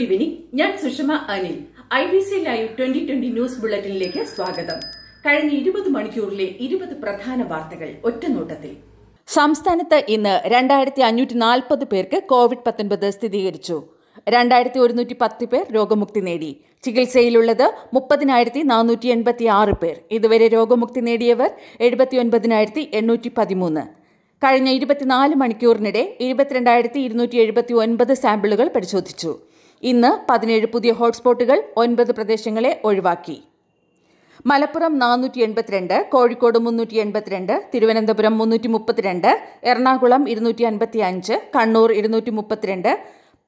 good evening ഞാൻ Sushama Anil I B C live twenty twenty news ബുള്ളറ്റിനിലേക്ക് സ്വാഗതം കഴിഞ്ഞ ഇരുപത് മണിക്കൂറിലെ ഇരുപത് പ്രധാന വാർത്തകൾ ഒറ്റനോട്ടത്തിൽ സംസ്ഥാനത്ത് ഇന്ന് രണ്ടായിരത്തി അഞ്ഞൂറ്റി നാൽപ്പത് പേർക്ക് കോവിഡ് പത്തൊൻപത് സ്ഥിരീകരിച്ചു രണ്ടായിരത്തി ഒരുന്നൂറ്റി പത്ത് പേർ രോഗമുക്തി നേടി ചികിത്സയിലുള്ളത് മുപ്പതിനായിരത്തി നാനൂറ്റി എൺപത്തി ആറ് പേർ ഇതുവരെ രോഗമുക്തി നേടിയവർ എഴുപത്തി ഒൻപതിനായിരത്തി എണ്ണൂറ്റി പതിമൂന്ന് കഴിഞ്ഞ ഇരുപത്തിനാല് മണിക്കൂറിനിടെ ഇരുപത്തിരണ്ടായിരത്തി ഇരുന്നൂറ്റി എഴുപത്തി ഒൻപത് സാമ്പിളുകൾ പരിശോധിച്ചു ഇന്ന് പതിനേഴ് പുതിയ ഹോട്ട്സ്പോട്ടുകൾ ഒൻപത് പ്രദേശങ്ങളെ ഒഴിവാക്കി മലപ്പുറം നാനൂറ്റി എൺപത്തിരണ്ട് കോഴിക്കോട് മുന്നൂറ്റി എൺപത്തിരണ്ട് തിരുവനന്തപുരം മുന്നൂറ്റി മുപ്പത്തിരണ്ട് എറണാകുളം ഇരുന്നൂറ്റി അൻപത്തി അഞ്ച് കണ്ണൂർ ഇരുന്നൂറ്റി മുപ്പത്തിരണ്ട്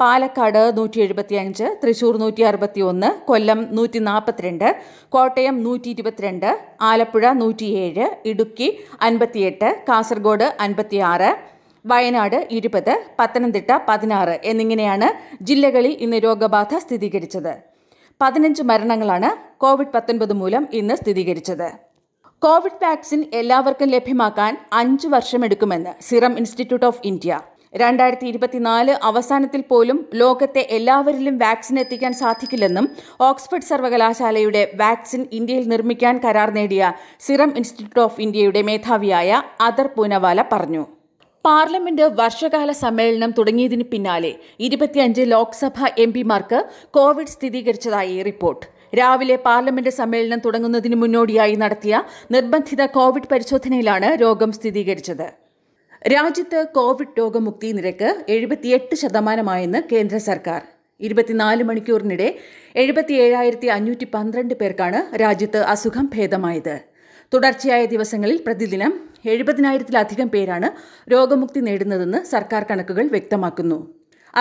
പാലക്കാട് നൂറ്റി എഴുപത്തി അഞ്ച് തൃശൂർ നൂറ്റി അറുപത്തി ഒന്ന് കൊല്ലം നൂറ്റി നാൽപ്പത്തിരണ്ട് കോട്ടയം നൂറ്റി ഇരുപത്തിരണ്ട് ആലപ്പുഴ നൂറ്റിയേഴ് ഇടുക്കി അൻപത്തിയെട്ട് കാസർഗോഡ് അൻപത്തിയാറ് വയനാട് ഇരുപത് പത്തനംതിട്ട പതിനാറ് എന്നിങ്ങനെയാണ് ജില്ലകളിൽ ഇന്ന് രോഗബാധ സ്ഥിരീകരിച്ചത് പതിനഞ്ച് മരണങ്ങളാണ് കോവിഡ് പത്തൊൻപത് മൂലം ഇന്ന് സ്ഥിരീകരിച്ചത് കോവിഡ് വാക്സിൻ എല്ലാവർക്കും ലഭ്യമാക്കാൻ അഞ്ച് വർഷമെടുക്കുമെന്ന് സിറം ഇൻസ്റ്റിറ്റ്യൂട്ട് ഓഫ് ഇന്ത്യ രണ്ടായിരത്തി ഇരുപത്തിനാല് അവസാനത്തിൽ പോലും ലോകത്തെ എല്ലാവരിലും വാക്സിൻ എത്തിക്കാൻ സാധിക്കില്ലെന്നും ഓക്സ്ഫോർഡ് സർവകലാശാലയുടെ വാക്സിൻ ഇന്ത്യയിൽ നിർമ്മിക്കാൻ കരാർ നേടിയ സിറം ഇൻസ്റ്റിറ്റ്യൂട്ട് ഓഫ് ഇന്ത്യയുടെ മേധാവിയായ അദർ പൂനവാല പറഞ്ഞു പാർലമെന്റ് വർഷകാല സമ്മേളനം തുടങ്ങിയതിന് പിന്നാലെ ഇരുപത്തിയഞ്ച് ലോക്സഭാ എം പിമാർക്ക് കോവിഡ് സ്ഥിരീകരിച്ചതായി റിപ്പോർട്ട് രാവിലെ പാർലമെന്റ് സമ്മേളനം തുടങ്ങുന്നതിന് മുന്നോടിയായി നടത്തിയ നിർബന്ധിത കോവിഡ് പരിശോധനയിലാണ് രോഗം സ്ഥിരീകരിച്ചത് രാജ്യത്ത് കോവിഡ് രോഗമുക്തി നിരക്ക് എഴുപത്തിയെട്ട് ശതമാനമായെന്ന് കേന്ദ്ര സർക്കാർ ഇരുപത്തിനാല് മണിക്കൂറിനിടെ എഴുപത്തിയേഴായിരത്തി അഞ്ഞൂറ്റി പന്ത്രണ്ട് പേർക്കാണ് രാജ്യത്ത് അസുഖം ഭേദമായത് തുടർച്ചയായ ദിവസങ്ങളിൽ പ്രതിദിനം എഴുപതിനായിരത്തിലധികം പേരാണ് രോഗമുക്തി നേടുന്നതെന്ന് സർക്കാർ കണക്കുകൾ വ്യക്തമാക്കുന്നു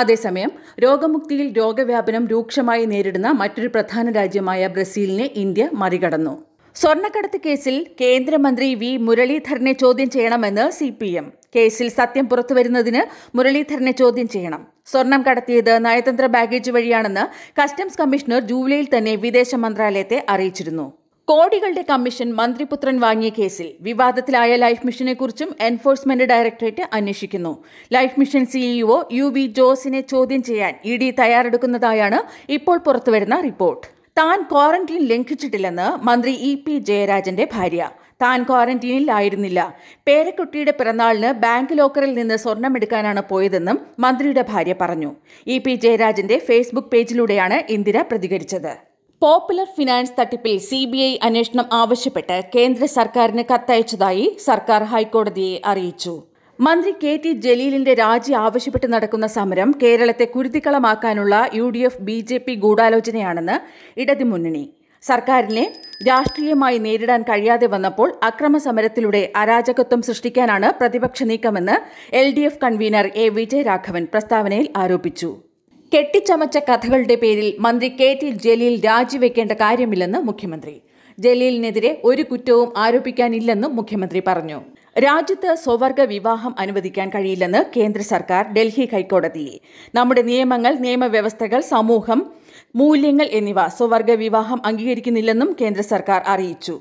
അതേസമയം രോഗമുക്തിയിൽ രോഗവ്യാപനം രൂക്ഷമായി നേരിടുന്ന മറ്റൊരു പ്രധാന രാജ്യമായ ബ്രസീലിനെ ഇന്ത്യ മറികടന്നു സ്വർണ്ണക്കടത്ത് കേസിൽ കേന്ദ്രമന്ത്രി വി മുരളീധരനെ ചോദ്യം ചെയ്യണമെന്ന് സി പി എം കേസിൽ സത്യം പുറത്തുവരുന്നതിന് മുരളീധരനെ ചോദ്യം ചെയ്യണം സ്വർണം കടത്തിയത് നയതന്ത്ര ബാഗേജ് വഴിയാണെന്ന് കസ്റ്റംസ് കമ്മീഷണർ ജൂലൈയിൽ തന്നെ വിദേശ മന്ത്രാലയത്തെ അറിയിച്ചിരുന്നു കോടികളുടെ കമ്മീഷൻ മന്ത്രിപുത്രൻ വാങ്ങിയ കേസിൽ വിവാദത്തിലായ ലൈഫ് മിഷനെക്കുറിച്ചും എൻഫോഴ്സ്മെന്റ് ഡയറക്ടറേറ്റ് അന്വേഷിക്കുന്നു life mission CEO U V ജോസിനെ ചോദ്യം ചെയ്യാൻ ഇ ഡി തയ്യാറെടുക്കുന്നതായാണ് ഇപ്പോൾ പുറത്തുവരുന്ന റിപ്പോർട്ട് താൻ ക്വാറന്റീൻ ലംഘിച്ചിട്ടില്ലെന്ന് മന്ത്രി ഇ പി ജയരാജന്റെ ഭാര്യ താൻ ക്വാറന്റീനിൽ ആയിരുന്നില്ല പേരക്കുട്ടിയുടെ പിറന്നാളിന് ബാങ്ക് ലോക്കറിൽ നിന്ന് സ്വർണമെടുക്കാനാണ് പോയതെന്നും മന്ത്രിയുടെ ഭാര്യ പറഞ്ഞു ഇ പി ജയരാജന്റെ ഫേസ്ബുക്ക് പേജിലൂടെയാണ് ഇന്ദിര പ്രതികരിച്ചത് പോപ്പുലർ ഫിനാൻസ് തട്ടിപ്പിൽ സി ബി ഐ അന്വേഷണം ആവശ്യപ്പെട്ട് കേന്ദ്ര സർക്കാരിന് കത്തയച്ചതായി സർക്കാർ ഹൈക്കോടതിയെ അറിയിച്ചു മന്ത്രി കെ ടി ജലീലിന്റെ രാജി ആവശ്യപ്പെട്ട് നടക്കുന്ന സമരം കേരളത്തെ കുരുതിക്കളമാക്കാനുള്ള U D F B J P ഗൂഢാലോചനയാണെന്ന് ഇടതുമുന്നണി സർക്കാരിനെ രാഷ്ട്രീയമായി നേരിടാൻ കഴിയാതെ വന്നപ്പോൾ അക്രമ സമരത്തിലൂടെ അരാജകത്വം സൃഷ്ടിക്കാനാണ് പ്രതിപക്ഷ നീക്കമെന്ന് L D F convener A Vijayaraghavan പ്രസ്താവനയിൽ ആരോപിച്ചു കെട്ടിച്ചമച്ച കഥകളുടെ പേരിൽ മന്ത്രി കെ ടി ജലീൽ രാജിവെക്കേണ്ട കാര്യമില്ലെന്ന് മുഖ്യമന്ത്രി ജലീലിനെതിരെ ഒരു കുറ്റവും ആരോപിക്കാനില്ലെന്നും മുഖ്യമന്ത്രി പറഞ്ഞു രാജ്യത്ത് സ്വവർഗ വിവാഹം അനുവദിക്കാൻ കഴിയില്ലെന്ന് കേന്ദ്ര സർക്കാർ ഡൽഹി ഹൈക്കോടതിയിൽ നമ്മുടെ നിയമങ്ങൾ നിയമവ്യവസ്ഥകൾ സമൂഹം മൂല്യങ്ങൾ എന്നിവ സ്വവർഗ വിവാഹം അംഗീകരിക്കുന്നില്ലെന്നും കേന്ദ്ര സർക്കാർ അറിയിച്ചു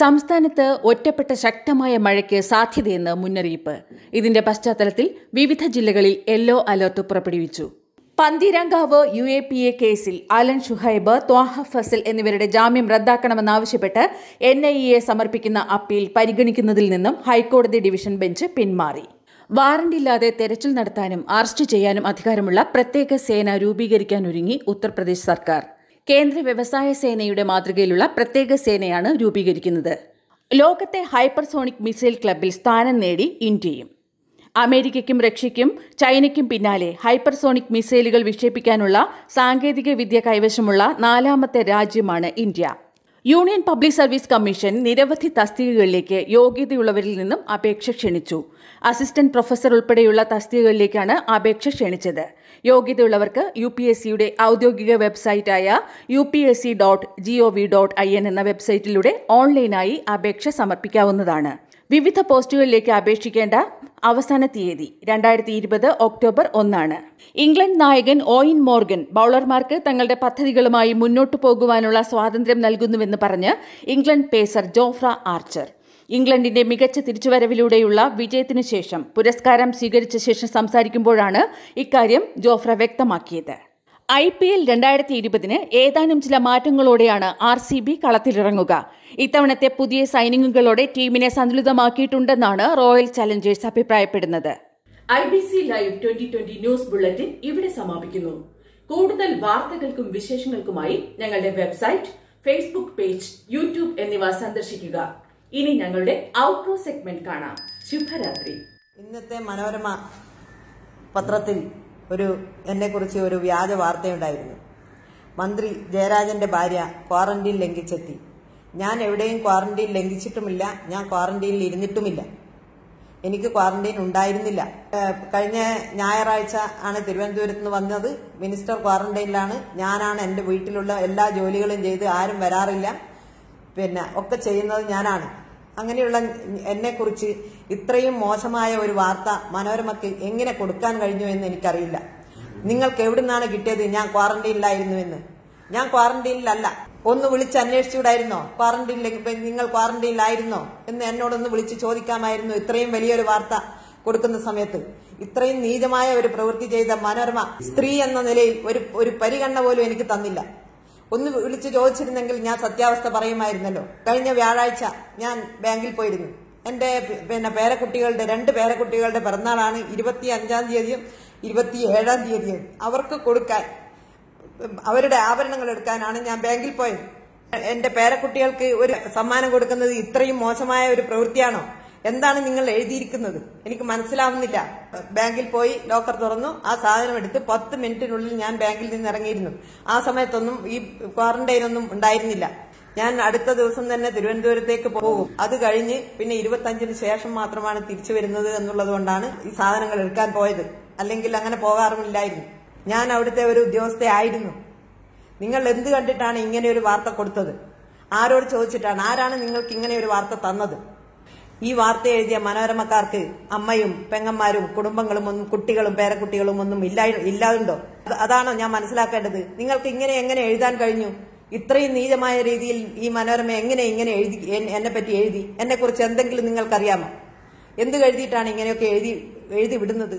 സംസ്ഥാനത്ത് ഒറ്റപ്പെട്ട ശക്തമായ മഴയ്ക്ക് സാധ്യതയെന്ന് മുന്നറിയിപ്പ് ഇതിന്റെ പശ്ചാത്തലത്തിൽ വിവിധ ജില്ലകളിൽ യെല്ലോ അലർട്ട് പുറപ്പെടുവിച്ചു Pantheerankavu U A P A കേസിൽ അലൻ ഷുഹൈബ് ത്വാഹ ഫസൽ എന്നിവരുടെ ജാമ്യം റദ്ദാക്കണമെന്നാവശ്യപ്പെട്ട് എൻ ഐ എ സമർപ്പിക്കുന്ന അപ്പീൽ പരിഗണിക്കുന്നതിൽ നിന്നും ഹൈക്കോടതി ഡിവിഷൻ ബെഞ്ച് പിന്മാറി വാറണ്ടില്ലാതെ തെരച്ചിൽ നടത്താനും അറസ്റ്റ് ചെയ്യാനും അധികാരമുള്ള പ്രത്യേക സേന രൂപീകരിക്കാനൊരുങ്ങി ഉത്തർപ്രദേശ് സർക്കാർ കേന്ദ്ര വ്യവസായ സേനയുടെ മാതൃകയിലുള്ള പ്രത്യേക സേനയാണ് രൂപീകരിക്കുന്നത് ലോകത്തെ ഹൈപ്പർസോണിക് മിസൈൽ ക്ലബിൽ സ്ഥാനം നേടി ഇന്ത്യയും അമേരിക്കയ്ക്കും റഷ്യയ്ക്കും ചൈനയ്ക്കും പിന്നാലെ ഹൈപ്പർസോണിക് മിസൈലുകൾ വിക്ഷേപിക്കാനുള്ള സാങ്കേതിക വിദ്യ കൈവശമുള്ള നാലാമത്തെ രാജ്യമാണ് India Union Public Service Commission നിരവധി തസ്തികകളിലേക്ക് യോഗ്യതയുള്ളവരിൽ നിന്നും അപേക്ഷ ക്ഷണിച്ചു അസിസ്റ്റന്റ് പ്രൊഫസർ ഉൾപ്പെടെയുള്ള തസ്തികകളിലേക്കാണ് അപേക്ഷ ക്ഷണിച്ചത് യോഗ്യതയുള്ളവർക്ക് യു പി എസ് സിയുടെ ഔദ്യോഗിക വെബ്സൈറ്റായ U P S C dot G O V dot I N എന്ന വെബ്സൈറ്റിലൂടെ ഓൺലൈനായി അപേക്ഷ സമർപ്പിക്കാവുന്നതാണ് വിവിധ പോസ്റ്റുകളിലേക്ക് അപേക്ഷിക്കേണ്ട അവസാന തീയതി രണ്ടായിരത്തി ഇരുപത് ഒക്ടോബർ ഒന്നാണ് ഇംഗ്ലണ്ട് നായകൻ ഓയിൻ മോർഗൻ ബൌളർമാർക്ക് തങ്ങളുടെ പദ്ധതികളുമായി മുന്നോട്ടു പോകുവാനുള്ള സ്വാതന്ത്ര്യം നൽകുന്നുവെന്ന് പറഞ്ഞ് ഇംഗ്ലണ്ട് പേസർ ജോഫ്ര ആർച്ചർ ഇംഗ്ലണ്ടിന്റെ മികച്ച തിരിച്ചുവരവിലൂടെയുള്ള വിജയത്തിനു ശേഷം പുരസ്കാരം സ്വീകരിച്ച ശേഷം സംസാരിക്കുമ്പോഴാണ് ഇക്കാര്യം ജോഫ്ര വ്യക്തമാക്കിയത് ഐ പി എൽ രണ്ടായിരത്തി ഇരുപതിന് ഏതാനും ചില മാറ്റങ്ങളോടെയാണ് ആർ സി ബി കളത്തിലിറങ്ങുക ഇത്തവണത്തെ പുതിയ സൈനിങ്ങുകളോടെ ടീമിനെ സന്തുലിതമാക്കിയിട്ടുണ്ടെന്നാണ് റോയൽ ചലഞ്ചേഴ്സ് അഭിപ്രായപ്പെടുന്നത് I B C live twenty twenty news bulletin ഇവിടെ സമാപിക്കുന്നു കൂടുതൽ വാർത്തകൾക്കും വിശേഷങ്ങൾക്കുമായി ഞങ്ങളുടെ വെബ്സൈറ്റ് ഫേസ്ബുക്ക് പേജ് യൂട്യൂബ് എന്നിവ സന്ദർശിക്കുക ഇനി ഞങ്ങളുടെ ഔട്ട്ഡോർ സെഗ്മെന്റ് കാണാം ശുഭരാത്രി ഇന്നത്തെ മനോരമ പത്രത്തിൽ ഒരു എന്നെക്കുറിച്ച് ഒരു വ്യാജ വാർത്തയുണ്ടായിരുന്നു മന്ത്രി ജയരാജന്റെ ഭാര്യ ക്വാറന്റീൻ ലംഘിച്ചെത്തി ഞാൻ എവിടെയും ക്വാറന്റീൻ ലംഘിച്ചിട്ടുമില്ല ഞാൻ ക്വാറന്റീനിൽ ഇരുന്നിട്ടുമില്ല എനിക്ക് ക്വാറന്റീൻ ഉണ്ടായിരുന്നില്ല കഴിഞ്ഞ ഞായറാഴ്ച ആണ് തിരുവനന്തപുരത്ത് നിന്ന് വന്നത് മിനിസ്റ്റർ ക്വാറന്റൈനിലാണ് ഞാനാണ് എൻ്റെ വീട്ടിലുള്ള എല്ലാ ജോലികളും ചെയ്ത് ആരും വരാറില്ല പിന്നെ ഒക്കെ ചെയ്യുന്നത് ഞാനാണ് അങ്ങനെയുള്ള എന്നെക്കുറിച്ച് ഇത്രയും മോശമായ ഒരു വാർത്ത മനോരമയ്ക്ക് എങ്ങനെ കൊടുക്കാൻ കഴിഞ്ഞു എന്ന് എനിക്കറിയില്ല നിങ്ങൾക്ക് എവിടുന്നാണ് കിട്ടിയത് ഞാൻ ക്വാറന്റൈനിലായിരുന്നു എന്ന് ഞാൻ ക്വാറന്റീനിലല്ല ഒന്ന് വിളിച്ച് അന്വേഷിച്ചുകൂടായിരുന്നോ ക്വാറന്റൈനിലേക്ക് നിങ്ങൾ ക്വാറന്റീനിലായിരുന്നോ എന്ന് എന്നോടൊന്ന് വിളിച്ച് ചോദിക്കാമായിരുന്നു ഇത്രയും വലിയൊരു വാർത്ത കൊടുക്കുന്ന സമയത്ത് ഇത്രയും നീചമായ ഒരു പ്രവൃത്തി ചെയ്ത മനോരമ സ്ത്രീ എന്ന നിലയിൽ ഒരു ഒരു പരിഗണന പോലും എനിക്ക് തന്നില്ല ഒന്ന് വിളിച്ചു ചോദിച്ചിരുന്നെങ്കിൽ ഞാൻ സത്യാവസ്ഥ പറയുമായിരുന്നല്ലോ കഴിഞ്ഞ വ്യാഴാഴ്ച ഞാൻ ബാങ്കിൽ പോയിരുന്നു എന്റെ പിന്നെ പേരക്കുട്ടികളുടെ രണ്ട് പേരക്കുട്ടികളുടെ പിറന്നാളാണ് ഇരുപത്തി അഞ്ചാം തീയതിയും ഇരുപത്തി ഏഴാം തീയതിയും അവർക്ക് കൊടുക്കാൻ അവരുടെ ആഭരണങ്ങൾ എടുക്കാനാണ് ഞാൻ ബാങ്കിൽ പോയത് എന്റെ പേരക്കുട്ടികൾക്ക് ഒരു സമ്മാനം കൊടുക്കുന്നത് ഇത്രയും മോശമായ ഒരു പ്രവൃത്തിയാണോ എന്താണ് നിങ്ങൾ എഴുതിയിരിക്കുന്നത് എനിക്ക് മനസ്സിലാവുന്നില്ല ബാങ്കിൽ പോയി ലോക്കർ തുറന്നു ആ സാധനം എടുത്ത് പത്ത് മിനിറ്റിനുള്ളിൽ ഞാൻ ബാങ്കിൽ നിന്ന് ഇറങ്ങിയിരുന്നു ആ സമയത്തൊന്നും ഈ ക്വാറന്റൈൻ ഒന്നും ഉണ്ടായിരുന്നില്ല ഞാൻ അടുത്ത ദിവസം തന്നെ തിരുവനന്തപുരത്തേക്ക് പോകും അത് കഴിഞ്ഞ് പിന്നെ ഇരുപത്തഞ്ചിന് ശേഷം മാത്രമാണ് തിരിച്ചു വരുന്നത് എന്നുള്ളതുകൊണ്ടാണ് ഈ സാധനങ്ങൾ എടുക്കാൻ പോയത് അല്ലെങ്കിൽ അങ്ങനെ പോകാറുമില്ലായിരുന്നു ഞാൻ അവിടുത്തെ ഒരു ഉദ്യോഗസ്ഥയായിരുന്നു നിങ്ങൾ എന്ത് കണ്ടിട്ടാണ് ഇങ്ങനെ ഒരു വാർത്ത കൊടുത്തത് ആരോട് ചോദിച്ചിട്ടാണ് ആരാണ് നിങ്ങൾക്ക് ഇങ്ങനെ ഒരു വാർത്ത തന്നത് ഈ വാർത്ത എഴുതിയ മനോരമക്കാർക്ക് അമ്മയും പെങ്ങന്മാരും കുടുംബങ്ങളും ഒന്നും കുട്ടികളും പേരക്കുട്ടികളും ഒന്നും ഇല്ല ഇല്ലാതുണ്ടോ അതാണോ ഞാൻ മനസ്സിലാക്കേണ്ടത് നിങ്ങൾക്ക് ഇങ്ങനെ എങ്ങനെ എഴുതാൻ കഴിഞ്ഞു ഇത്രയും നീചമായ രീതിയിൽ ഈ മനോരമ എങ്ങനെ ഇങ്ങനെ എഴുതി എന്നെ പറ്റി എഴുതി എന്നെ കുറിച്ച് എന്തെങ്കിലും നിങ്ങൾക്കറിയാമോ എന്ത് കഴുതിയിട്ടാണ് ഇങ്ങനെയൊക്കെ എഴുതി എഴുതി വിടുന്നത്